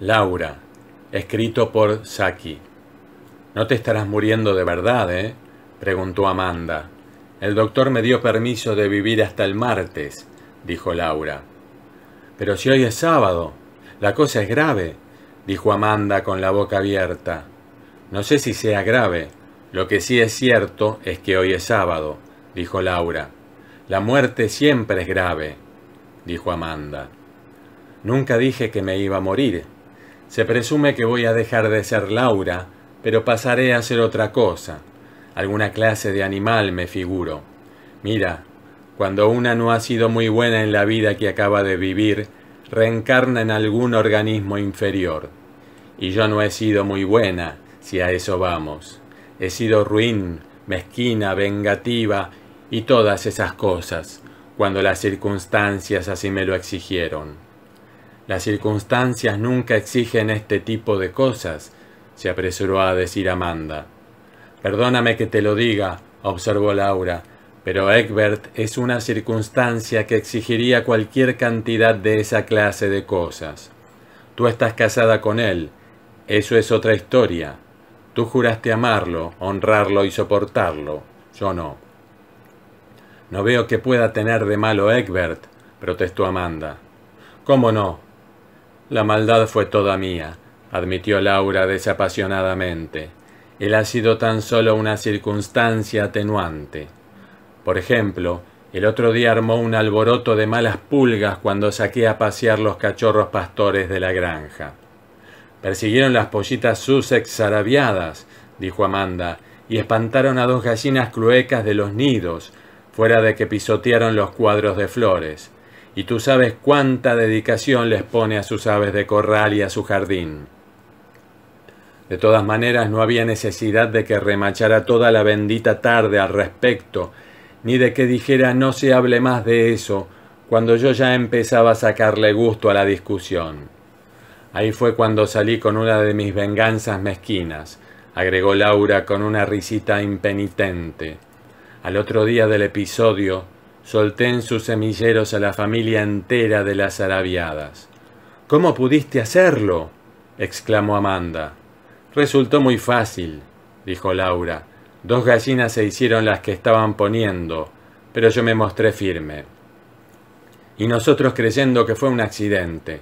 Laura, escrito por Saki. No te estarás muriendo de verdad, ¿eh? preguntó Amanda. El doctor me dio permiso de vivir hasta el martes, dijo Laura. Pero si hoy es sábado, la cosa es grave, dijo Amanda con la boca abierta. No sé si sea grave. Lo que sí es cierto es que hoy es sábado, dijo Laura. La muerte siempre es grave, dijo Amanda. Nunca dije que me iba a morir, se presume que voy a dejar de ser Laura, pero pasaré a ser otra cosa. Alguna clase de animal me figuro. Mira, cuando una no ha sido muy buena en la vida que acaba de vivir, reencarna en algún organismo inferior. Y yo no he sido muy buena, si a eso vamos. He sido ruin, mezquina, vengativa y todas esas cosas, cuando las circunstancias así me lo exigieron. Las circunstancias nunca exigen este tipo de cosas, se apresuró a decir Amanda. Perdóname que te lo diga, observó Laura, pero Egbert es una circunstancia que exigiría cualquier cantidad de esa clase de cosas. Tú estás casada con él, eso es otra historia. Tú juraste amarlo, honrarlo y soportarlo, yo no. No veo que pueda tener de malo Egbert, protestó Amanda. ¿Cómo no? La maldad fue toda mía, admitió Laura desapasionadamente. Él ha sido tan solo una circunstancia atenuante. Por ejemplo, el otro día armó un alboroto de malas pulgas cuando saqué a pasear los cachorros pastores de la granja. Persiguieron las pollitas sus exarabiadas», dijo Amanda, y espantaron a dos gallinas cruecas de los nidos, fuera de que pisotearon los cuadros de flores y tú sabes cuánta dedicación les pone a sus aves de corral y a su jardín. De todas maneras, no había necesidad de que remachara toda la bendita tarde al respecto, ni de que dijera no se hable más de eso, cuando yo ya empezaba a sacarle gusto a la discusión. Ahí fue cuando salí con una de mis venganzas mezquinas, agregó Laura con una risita impenitente. Al otro día del episodio, solté en sus semilleros a la familia entera de las arabiadas. ¿Cómo pudiste hacerlo? exclamó Amanda. Resultó muy fácil, dijo Laura. Dos gallinas se hicieron las que estaban poniendo, pero yo me mostré firme. Y nosotros creyendo que fue un accidente.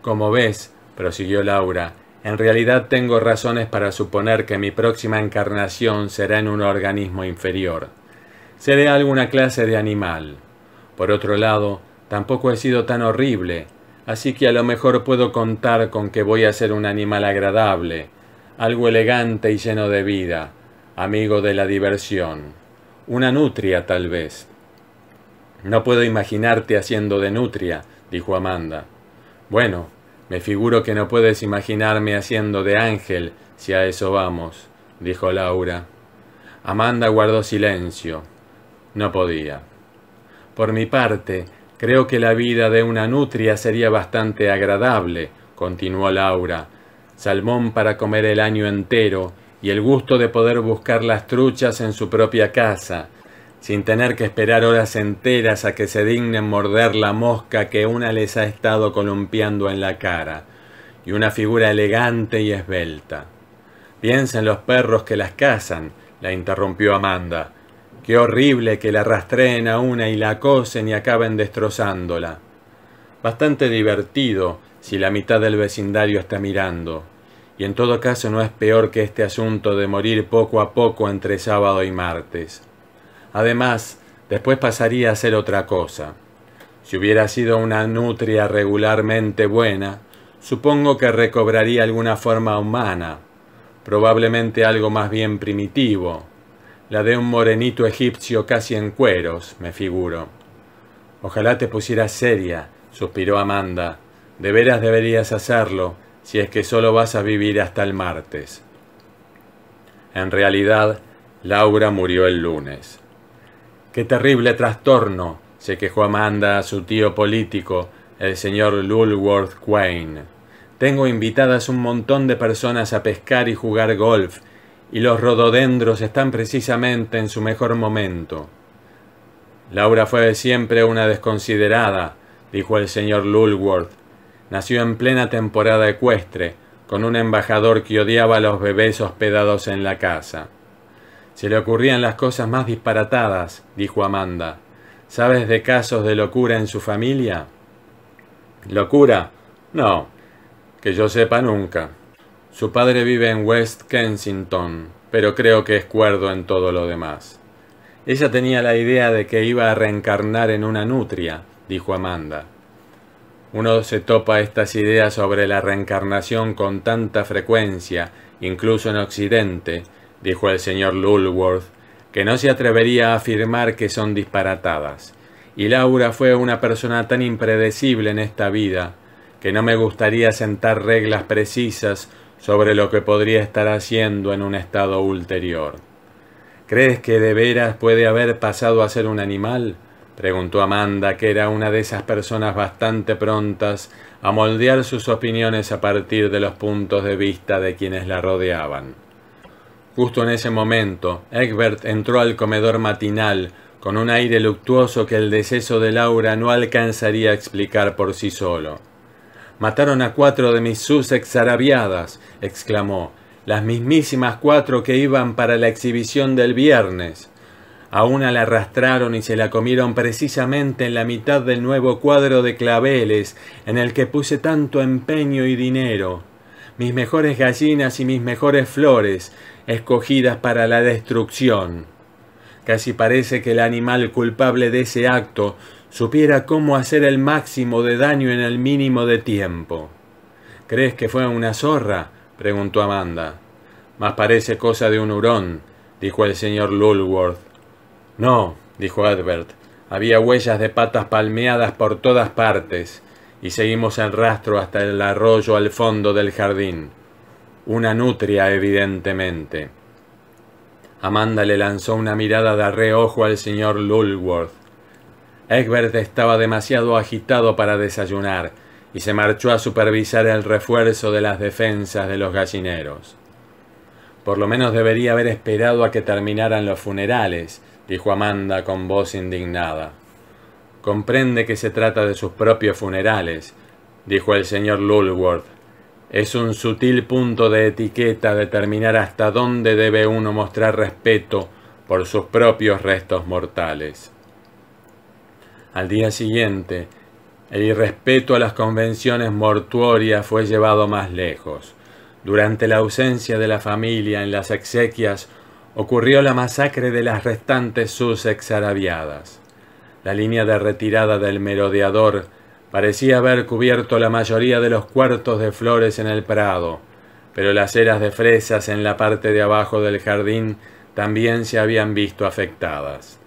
Como ves, prosiguió Laura, en realidad tengo razones para suponer que mi próxima encarnación será en un organismo inferior seré alguna clase de animal. Por otro lado, tampoco he sido tan horrible, así que a lo mejor puedo contar con que voy a ser un animal agradable, algo elegante y lleno de vida, amigo de la diversión. Una nutria, tal vez. No puedo imaginarte haciendo de nutria, dijo Amanda. Bueno, me figuro que no puedes imaginarme haciendo de ángel, si a eso vamos, dijo Laura. Amanda guardó silencio. No podía. Por mi parte, creo que la vida de una nutria sería bastante agradable, continuó Laura. Salmón para comer el año entero y el gusto de poder buscar las truchas en su propia casa, sin tener que esperar horas enteras a que se dignen morder la mosca que una les ha estado columpiando en la cara, y una figura elegante y esbelta. en los perros que las cazan, la interrumpió Amanda. Qué horrible que la rastreen a una y la acosen y acaben destrozándola. Bastante divertido si la mitad del vecindario está mirando. Y en todo caso no es peor que este asunto de morir poco a poco entre sábado y martes. Además, después pasaría a ser otra cosa. Si hubiera sido una nutria regularmente buena, supongo que recobraría alguna forma humana, probablemente algo más bien primitivo, la de un morenito egipcio casi en cueros, me figuro. Ojalá te pusieras seria, suspiró Amanda. De veras deberías hacerlo, si es que solo vas a vivir hasta el martes. En realidad, Laura murió el lunes. ¡Qué terrible trastorno! se quejó Amanda a su tío político, el señor Lulworth Quain. Tengo invitadas un montón de personas a pescar y jugar golf, y los rododendros están precisamente en su mejor momento. Laura fue siempre una desconsiderada, dijo el señor Lulworth. Nació en plena temporada ecuestre, con un embajador que odiaba a los bebés hospedados en la casa. Se le ocurrían las cosas más disparatadas, dijo Amanda. ¿Sabes de casos de locura en su familia? ¿Locura? No, que yo sepa nunca. Su padre vive en West Kensington, pero creo que es cuerdo en todo lo demás. Ella tenía la idea de que iba a reencarnar en una nutria, dijo Amanda. Uno se topa estas ideas sobre la reencarnación con tanta frecuencia, incluso en Occidente, dijo el señor Lulworth, que no se atrevería a afirmar que son disparatadas. Y Laura fue una persona tan impredecible en esta vida, que no me gustaría sentar reglas precisas sobre lo que podría estar haciendo en un estado ulterior. ¿Crees que de veras puede haber pasado a ser un animal? preguntó Amanda, que era una de esas personas bastante prontas a moldear sus opiniones a partir de los puntos de vista de quienes la rodeaban. Justo en ese momento, Egbert entró al comedor matinal con un aire luctuoso que el deceso de Laura no alcanzaría a explicar por sí solo. Mataron a cuatro de mis sus exarabiadas, exclamó, las mismísimas cuatro que iban para la exhibición del viernes. A una la arrastraron y se la comieron precisamente en la mitad del nuevo cuadro de claveles en el que puse tanto empeño y dinero. Mis mejores gallinas y mis mejores flores, escogidas para la destrucción. Casi parece que el animal culpable de ese acto supiera cómo hacer el máximo de daño en el mínimo de tiempo. ¿Crees que fue una zorra? preguntó Amanda. Más parece cosa de un hurón, dijo el señor Lulworth. No, dijo Edbert, Había huellas de patas palmeadas por todas partes, y seguimos el rastro hasta el arroyo al fondo del jardín. Una nutria, evidentemente. Amanda le lanzó una mirada de reojo al señor Lulworth. Egbert estaba demasiado agitado para desayunar y se marchó a supervisar el refuerzo de las defensas de los gallineros. Por lo menos debería haber esperado a que terminaran los funerales, dijo Amanda con voz indignada. Comprende que se trata de sus propios funerales, dijo el señor Lulworth. Es un sutil punto de etiqueta determinar hasta dónde debe uno mostrar respeto por sus propios restos mortales. Al día siguiente, el irrespeto a las convenciones mortuorias fue llevado más lejos. Durante la ausencia de la familia en las exequias, ocurrió la masacre de las restantes sus exarabiadas. La línea de retirada del merodeador parecía haber cubierto la mayoría de los cuartos de flores en el prado, pero las eras de fresas en la parte de abajo del jardín también se habían visto afectadas.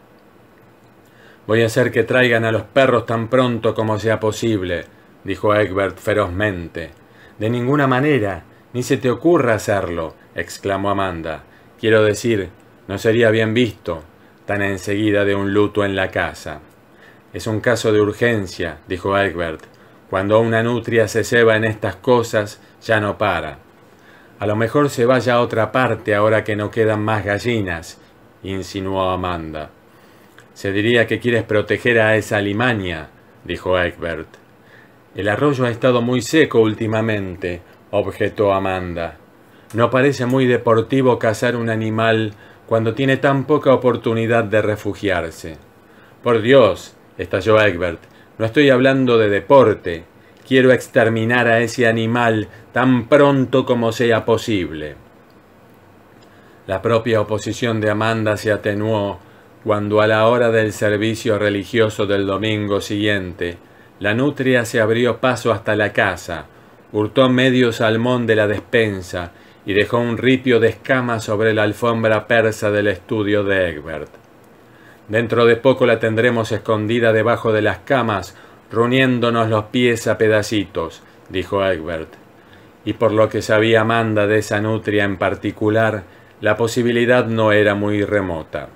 Voy a hacer que traigan a los perros tan pronto como sea posible, dijo Egbert ferozmente. De ninguna manera, ni se te ocurra hacerlo, exclamó Amanda. Quiero decir, no sería bien visto, tan enseguida de un luto en la casa. Es un caso de urgencia, dijo Egbert. Cuando una nutria se ceba en estas cosas, ya no para. A lo mejor se vaya a otra parte ahora que no quedan más gallinas, insinuó Amanda. Se diría que quieres proteger a esa alimaña, dijo Egbert. El arroyo ha estado muy seco últimamente, objetó Amanda. No parece muy deportivo cazar un animal cuando tiene tan poca oportunidad de refugiarse. Por Dios, estalló Egbert, no estoy hablando de deporte. Quiero exterminar a ese animal tan pronto como sea posible. La propia oposición de Amanda se atenuó cuando a la hora del servicio religioso del domingo siguiente, la nutria se abrió paso hasta la casa, hurtó medio salmón de la despensa y dejó un ripio de escama sobre la alfombra persa del estudio de Egbert. Dentro de poco la tendremos escondida debajo de las camas, reuniéndonos los pies a pedacitos, dijo Egbert. Y por lo que sabía Amanda de esa nutria en particular, la posibilidad no era muy remota.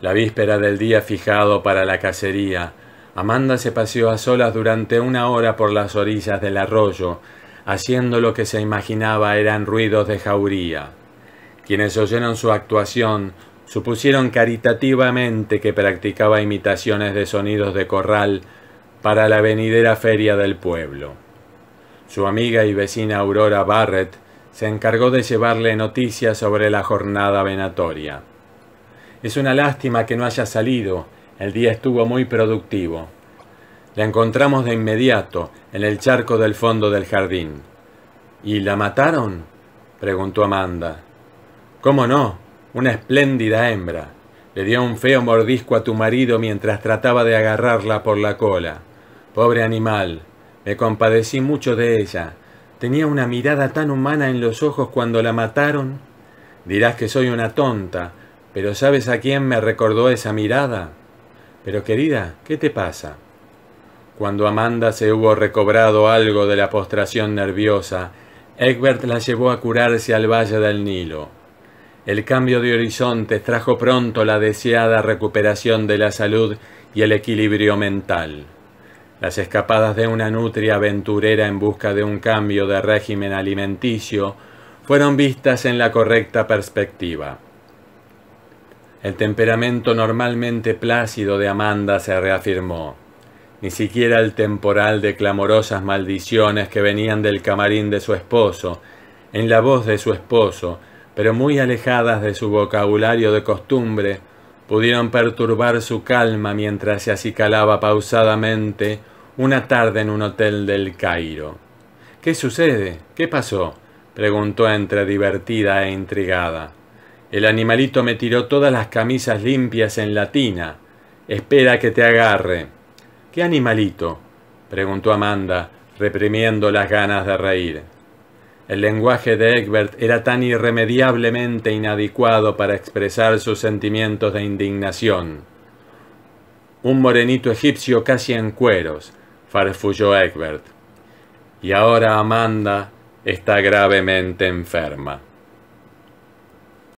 La víspera del día fijado para la cacería, Amanda se paseó a solas durante una hora por las orillas del arroyo, haciendo lo que se imaginaba eran ruidos de jauría. Quienes oyeron su actuación supusieron caritativamente que practicaba imitaciones de sonidos de corral para la venidera feria del pueblo. Su amiga y vecina Aurora Barrett se encargó de llevarle noticias sobre la jornada venatoria. Es una lástima que no haya salido. El día estuvo muy productivo. La encontramos de inmediato en el charco del fondo del jardín. ¿Y la mataron? preguntó Amanda. ¿Cómo no? Una espléndida hembra. Le dio un feo mordisco a tu marido mientras trataba de agarrarla por la cola. Pobre animal. Me compadecí mucho de ella. Tenía una mirada tan humana en los ojos cuando la mataron. Dirás que soy una tonta, pero ¿sabes a quién me recordó esa mirada? Pero querida, ¿qué te pasa? Cuando Amanda se hubo recobrado algo de la postración nerviosa, Egbert la llevó a curarse al valle del Nilo. El cambio de horizontes trajo pronto la deseada recuperación de la salud y el equilibrio mental. Las escapadas de una nutria aventurera en busca de un cambio de régimen alimenticio fueron vistas en la correcta perspectiva. El temperamento normalmente plácido de Amanda se reafirmó. Ni siquiera el temporal de clamorosas maldiciones que venían del camarín de su esposo, en la voz de su esposo, pero muy alejadas de su vocabulario de costumbre, pudieron perturbar su calma mientras se acicalaba pausadamente una tarde en un hotel del Cairo. ¿Qué sucede? ¿Qué pasó? preguntó entre divertida e intrigada. El animalito me tiró todas las camisas limpias en la tina. Espera que te agarre. ¿Qué animalito? preguntó Amanda, reprimiendo las ganas de reír. El lenguaje de Egbert era tan irremediablemente inadecuado para expresar sus sentimientos de indignación. Un morenito egipcio casi en cueros, farfulló Egbert. Y ahora Amanda está gravemente enferma.